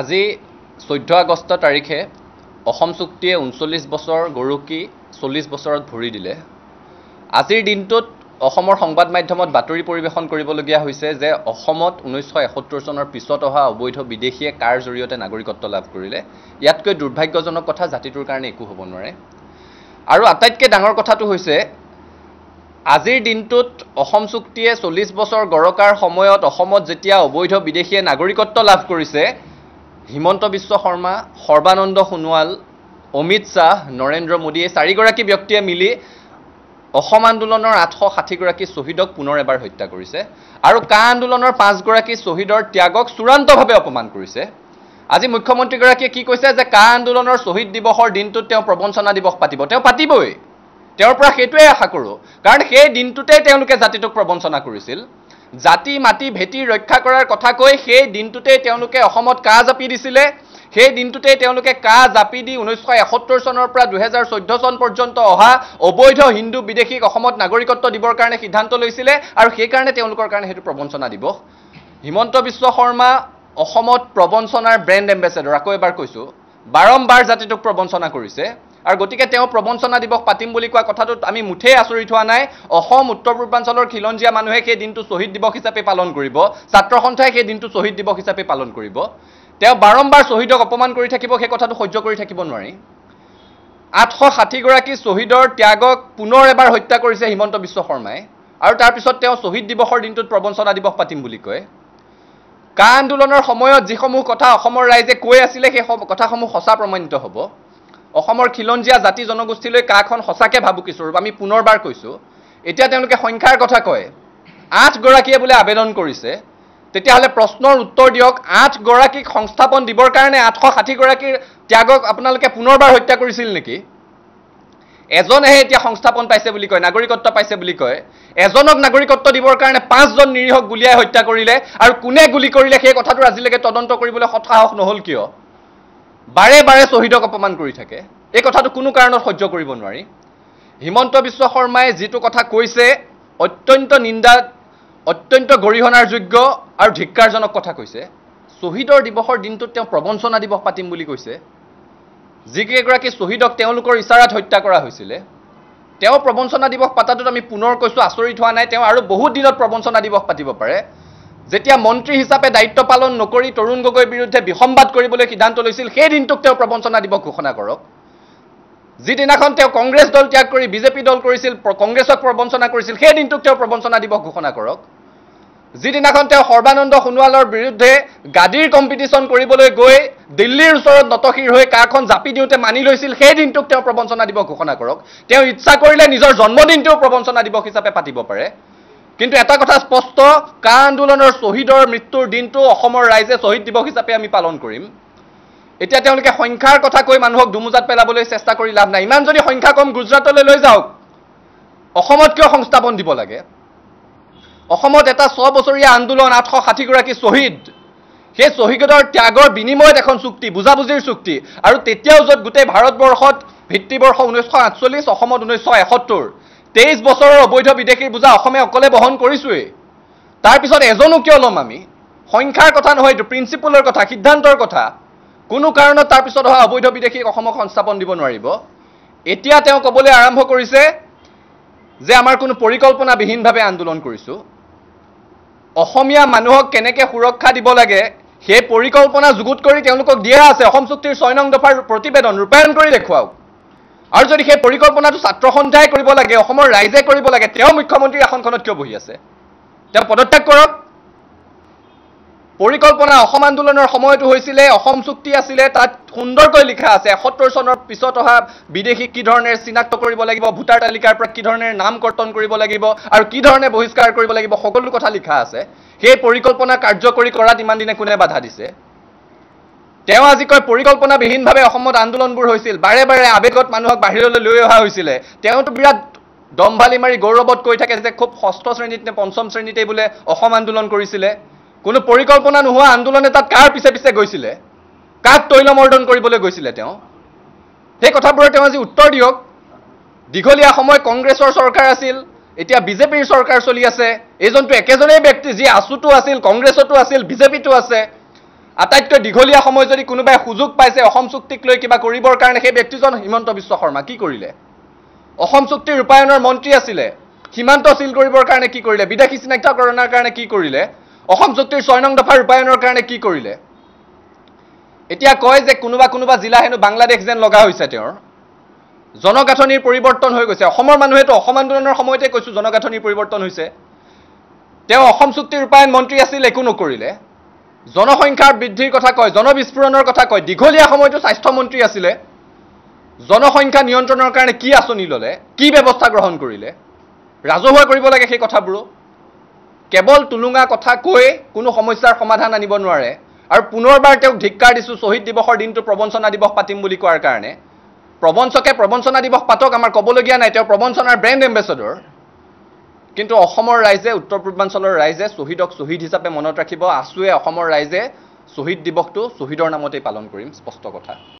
আজি চৈধ্য আগষ্ট তাৰিখে অসম চুক্তিয়ে ঊনচল্লিছ বছৰ গৰকী চল্লিছ বছৰত ভৰি দিলে আজিৰ দিনটোত অসমৰ সংবাদ মাধ্যমত বাতৰি পৰিৱেশন কৰিবলগীয়া হৈছে যে অসমত ঊনৈছশ এসত্তৰ চনৰ পিছত অহা অবৈধ বিদেশীয়ে কাৰ জৰিয়তে নাগৰিকত্ব লাভ কৰিলে ইয়াতকৈ দুৰ্ভাগ্যজনক কথা জাতিটোৰ কাৰণে একো হ'ব নোৱাৰে আৰু আটাইতকৈ ডাঙৰ কথাটো হৈছে আজিৰ দিনটোত অসম চুক্তিয়ে চল্লিছ বছৰ গৰকাৰ সময়ত অসমত যেতিয়া অবৈধ বিদেশীয়ে নাগৰিকত্ব লাভ কৰিছে হিমন্ত বিশ্ব শৰ্মা সৰ্বানন্দ সোণোৱাল অমিত শ্বাহ নৰেন্দ্ৰ মোদী এই চাৰিগৰাকী ব্যক্তিয়ে মিলি অসম আন্দোলনৰ আঠশ ষাঠিগৰাকী শ্বহীদক পুনৰ এবাৰ হত্যা কৰিছে আৰু কা আন্দোলনৰ পাঁচগৰাকী শ্বহীদৰ ত্যাগক চূড়ান্তভাৱে অপমান কৰিছে আজি মুখ্যমন্ত্ৰীগৰাকীয়ে কি কৈছে যে কা আন্দোলনৰ শ্বহীদ দিৱসৰ দিনটোত তেওঁ প্ৰবঞ্চনা দিৱস পাতিব তেওঁ পাতিবই তেওঁৰ পৰা সেইটোৱে আশা কৰোঁ কাৰণ সেই দিনটোতেই তেওঁলোকে জাতিটোক প্ৰবঞ্চনা কৰিছিল জাতি মাটি ভেটি ৰক্ষা কৰাৰ কথা কৈ সেই দিনটোতেই তেওঁলোকে অসমত কাঁহ জাপি দিছিলে সেই দিনটোতেই তেওঁলোকে কাঁহ জাপি দি ঊনৈছশ এসত্তৰ চনৰ পৰা দুহেজাৰ চৈধ্য চন পৰ্যন্ত অহা অবৈধ হিন্দু বিদেশীক অসমত নাগৰিকত্ব দিবৰ কাৰণে সিদ্ধান্ত লৈছিলে আৰু সেইকাৰণে তেওঁলোকৰ কাৰণে সেইটো প্ৰবঞ্চনা দিৱস হিমন্ত বিশ্ব শৰ্মা অসমত প্ৰবঞ্চনাৰ ব্ৰেণ্ড এম্বেচেডৰ আকৌ এবাৰ কৈছোঁ বাৰম্বাৰ জাতিটোক প্ৰবঞ্চনা কৰিছে আৰু গতিকে তেওঁ প্ৰবঞ্চনা দিৱস পাতিম বুলি কোৱা কথাটোত আমি মুঠেই আচৰিত হোৱা নাই অসম উত্তৰ পূৰ্বাঞ্চলৰ খিলঞ্জীয়া মানুহে সেই দিনটো শ্বহীদ দিৱস হিচাপে পালন কৰিব ছাত্ৰ সন্থাই সেই দিনটো শ্বহীদ দিৱস হিচাপে পালন কৰিব তেওঁ বাৰম্বাৰ শ্বহীদক অপমান কৰি থাকিব সেই কথাটো সহ্য কৰি থাকিব নোৱাৰি আঠশ ষাঠিগৰাকী শ্বহীদৰ ত্যাগক পুনৰ এবাৰ হত্যা কৰিছে হিমন্ত বিশ্ব শৰ্মাই আৰু তাৰপিছত তেওঁ শ্বহীদ দিৱসৰ দিনটোত প্ৰবঞ্চনা দিৱস পাতিম বুলি কয় কা আন্দোলনৰ সময়ত যিসমূহ কথা অসমৰ ৰাইজে কৈ আছিলে সেই কথাসমূহ সঁচা প্ৰমাণিত হ'ব অসমৰ খিলঞ্জীয়া জাতি জনগোষ্ঠীলৈ কাখন সঁচাকৈ ভাবুকিস্বৰূপ আমি পুনৰবাৰ কৈছোঁ এতিয়া তেওঁলোকে সংখ্যাৰ কথা কয় আঠগৰাকীয়ে বোলে আবেদন কৰিছে তেতিয়াহ'লে প্ৰশ্নৰ উত্তৰ দিয়ক আঠগৰাকীক সংস্থাপন দিবৰ কাৰণে আঠশ ষাঠিগৰাকীৰ ত্যাগক আপোনালোকে পুনৰবাৰ হত্যা কৰিছিল নেকি এজনেহে এতিয়া সংস্থাপন পাইছে বুলি কয় নাগৰিকত্ব পাইছে বুলি কয় এজনক নাগৰিকত্ব দিবৰ কাৰণে পাঁচজন নিৰীহক গুলীয়াই হত্যা কৰিলে আৰু কোনে গুলি কৰিলে সেই কথাটোৰ আজিলৈকে তদন্ত কৰিবলৈ সৎসাহস নহ'ল কিয় বাৰে বাৰে শ্বহীদক অপমান কৰি থাকে এই কথাটো কোনো কাৰণত সহ্য কৰিব নোৱাৰি হিমন্ত বিশ্ব শৰ্মাই যিটো কথা কৈছে অত্যন্ত নিন্দা অত্যন্ত গৰিহণাৰ যোগ্য আৰু ধিক্কাৰজনক কথা কৈছে শ্বহীদৰ দিৱসৰ দিনটোত তেওঁ প্ৰবঞ্চনা দিৱস পাতিম বুলি কৈছে যিকেইগৰাকী শ্বহীদক তেওঁলোকৰ ইচাৰাত হত্যা কৰা হৈছিলে তেওঁ প্ৰবঞ্চনা দিৱস পতাটোত আমি পুনৰ কৈছোঁ আচৰিত হোৱা নাই তেওঁ আৰু বহুত দিনত প্ৰবঞ্চনা দিৱস পাতিব পাৰে যেতিয়া মন্ত্ৰী হিচাপে দায়িত্ব পালন নকৰি তৰুণ গগৈৰ বিৰুদ্ধে বিসম্বাদ কৰিবলৈ সিদ্ধান্ত লৈছিল সেই দিনটোক তেওঁ প্ৰবঞ্চনা দিৱস ঘোষণা কৰক যিদিনাখন তেওঁ কংগ্ৰেছ দল ত্যাগ কৰি বিজেপি দল কৰিছিল কংগ্ৰেছক প্ৰবঞ্চনা কৰিছিল সেই দিনটোক তেওঁ প্ৰবঞ্চনা দিৱস ঘোষণা কৰক যিদিনাখন তেওঁ সৰ্বানন্দ সোণোৱালৰ বিৰুদ্ধে গাদীৰ কম্পিটিশ্যন কৰিবলৈ গৈ দিল্লীৰ ওচৰত নতশিৰ হৈ কাখন জাপি দিওঁতে মানি লৈছিল সেই দিনটোক তেওঁ প্ৰবঞ্চনা দিৱস ঘোষণা কৰক তেওঁ ইচ্ছা কৰিলে নিজৰ জন্মদিনটোও প্ৰবঞ্চনা দিৱস হিচাপে পাতিব পাৰে কিন্তু এটা কথা স্পষ্ট কা আন্দোলনৰ শ্বহীদৰ মৃত্যুৰ দিনটো অসমৰ ৰাইজে শ্বহীদ দিৱস হিচাপে আমি পালন কৰিম এতিয়া তেওঁলোকে সংখ্যাৰ কথা কৈ মানুহক দুমোজাত পেলাবলৈ চেষ্টা কৰি লাভ নাই ইমান যদি সংখ্যা কম গুজৰাটলৈ লৈ যাওক অসমত কিয় সংস্থাপন দিব লাগে অসমত এটা ছবছৰীয়া আন্দোলন আঠশ ষাঠিগৰাকী শ্বহীদ সেই শ্বহীদৰ ত্যাগৰ বিনিময়ত এখন চুক্তি বুজাবুজিৰ চুক্তি আৰু তেতিয়াও য'ত গোটেই ভাৰতবৰ্ষত ভিত্তিবৰ্ষ ঊনৈছশ আঠচল্লিছ অসমত ঊনৈছশ এসত্তৰ তেইছ বছৰৰ অবৈধ বিদেশী বোজা অসমে অকলে বহন কৰিছোৱেই তাৰপিছত এজনো কিয় ল'ম আমি সংখ্যাৰ কথা নহয় এইটো প্ৰিন্সিপলৰ কথা সিদ্ধান্তৰ কথা কোনো কাৰণত তাৰপিছত অহা অবৈধ বিদেশীক অসমক সংস্থাপন দিব নোৱাৰিব এতিয়া তেওঁ ক'বলৈ আৰম্ভ কৰিছে যে আমাৰ কোনো পৰিকল্পনাবিহীনভাৱে আন্দোলন কৰিছোঁ অসমীয়া মানুহক কেনেকৈ সুৰক্ষা দিব লাগে সেই পৰিকল্পনা যুগুত কৰি তেওঁলোকক দিয়া আছে অসম চুক্তিৰ ছয় নং দফাৰ প্ৰতিবেদন ৰূপায়ণ কৰি দেখুৱাওক আৰু যদি সেই পৰিকল্পনাটো ছাত্ৰ সন্থাই কৰিব লাগে অসমৰ ৰাইজে কৰিব লাগে তেওঁ মুখ্যমন্ত্ৰীৰ আসনখনত কিয় বহি আছে তেওঁ পদত্যাগ কৰক পৰিকল্পনা অসম আন্দোলনৰ সময়তো হৈছিলে অসম চুক্তি আছিলে তাত সুন্দৰকৈ লিখা আছে এসত্তৰ চনৰ পিছত অহা বিদেশী কি ধৰণে চিনাক্ত কৰিব লাগিব ভোটাৰ তালিকাৰ পৰা কি ধৰণে নাম কৰ্তন কৰিব লাগিব আৰু কি ধৰণে বহিষ্কাৰ কৰিব লাগিব সকলো কথা লিখা আছে সেই পৰিকল্পনা কাৰ্যকৰী কৰাত ইমান দিনে কোনে বাধা দিছে তেওঁ আজি কয় পৰিকল্পনাবিহীনভাৱে অসমত আন্দোলনবোৰ হৈছিল বাৰে বাৰে আৱেগত মানুহক বাহিৰলৈ লৈ অহা হৈছিলে তেওঁতো বিৰাট দম্ভালি মাৰি গৌৰৱত কৈ থাকে যে খুব ষষ্ঠ শ্ৰেণীত নে পঞ্চম শ্ৰেণীতেই বোলে অসম আন্দোলন কৰিছিলে কোনো পৰিকল্পনা নোহোৱা আন্দোলনে তাত কাৰ পিছে পিছে গৈছিলে কাক তৈলমৰ্দন কৰিবলৈ গৈছিলে তেওঁ সেই কথাবোৰৰ তেওঁ আজি উত্তৰ দিয়ক দীঘলীয়া সময় কংগ্ৰেছৰ চৰকাৰ আছিল এতিয়া বিজেপিৰ চৰকাৰ চলি আছে এইজনটো একেজনেই ব্যক্তি যি আছোটো আছিল কংগ্ৰেছতো আছিল বিজেপিতো আছে আটাইতকৈ দীঘলীয়া সময় যদি কোনোবাই সুযোগ পাইছে অসম চুক্তিক লৈ কিবা কৰিবৰ কাৰণে সেই ব্যক্তিজন হিমন্ত বিশ্ব শৰ্মা কি কৰিলে অসম চুক্তি ৰূপায়ণৰ মন্ত্ৰী আছিলে সীমান্ত চিল কৰিবৰ কাৰণে কি কৰিলে বিদেশী চিনাক্তকৰণৰ কাৰণে কি কৰিলে অসম চুক্তিৰ ছয় নং দফা ৰূপায়ণৰ কাৰণে কি কৰিলে এতিয়া কয় যে কোনোবা কোনোবা জিলা হেনো বাংলাদেশ যেন লগা হৈছে তেওঁৰ জনগাঁথনিৰ পৰিৱৰ্তন হৈ গৈছে অসমৰ মানুহেতো অসম আন্দোলনৰ সময়তে কৈছোঁ জনগাঁথনিৰ পৰিৱৰ্তন হৈছে তেওঁ অসম চুক্তি ৰূপায়ণ মন্ত্ৰী আছিল একো নকৰিলে জনসংখ্যাৰ বৃদ্ধিৰ কথা কয় জনবিস্ফোৰণৰ কথা কয় দীঘলীয়া সময়তো স্বাস্থ্যমন্ত্ৰী আছিলে জনসংখ্যা নিয়ন্ত্ৰণৰ কাৰণে কি আঁচনি ল'লে কি ব্যৱস্থা গ্ৰহণ কৰিলে ৰাজহুৱা কৰিব লাগে সেই কথাবোৰো কেৱল টুলুঙা কথা কৈ কোনো সমস্যাৰ সমাধান আনিব নোৱাৰে আৰু পুনৰবাৰ তেওঁক ধিক্কাৰ দিছোঁ শ্বহীদ দিৱসৰ দিনটো প্ৰবঞ্চনা দিৱস পাতিম বুলি কোৱাৰ কাৰণে প্ৰবঞ্চকে প্ৰবঞ্চনা দিৱস পাতক আমাৰ ক'বলগীয়া নাই তেওঁ প্ৰবঞ্চনাৰ ব্ৰেণ্ড এম্বেচাডৰ কিন্তু অসমৰ ৰাইজে উত্তৰ পূৰ্বাঞ্চলৰ ৰাইজে শ্বহীদক শ্বহীদ হিচাপে মনত ৰাখিব আছোৱে অসমৰ ৰাইজে শ্বহীদ দিৱসটো শ্বহীদৰ নামতেই পালন কৰিম স্পষ্ট কথা